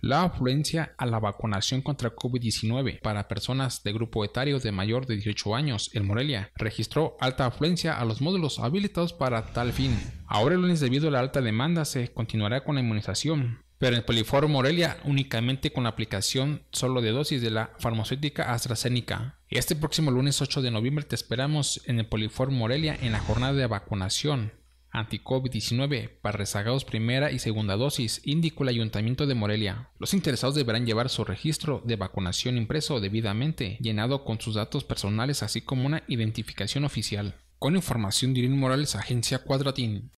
la afluencia a la vacunación contra COVID-19 para personas de grupo etario de mayor de 18 años en Morelia registró alta afluencia a los módulos habilitados para tal fin. Ahora el lunes debido a la alta demanda se continuará con la inmunización, pero en Poliforum Morelia únicamente con la aplicación solo de dosis de la farmacéutica AstraZeneca. Este próximo lunes 8 de noviembre te esperamos en el Poliforum Morelia en la jornada de vacunación anti 19 para rezagados primera y segunda dosis, indicó el Ayuntamiento de Morelia. Los interesados deberán llevar su registro de vacunación impreso debidamente, llenado con sus datos personales así como una identificación oficial. Con información de Morales, Agencia Cuadratín.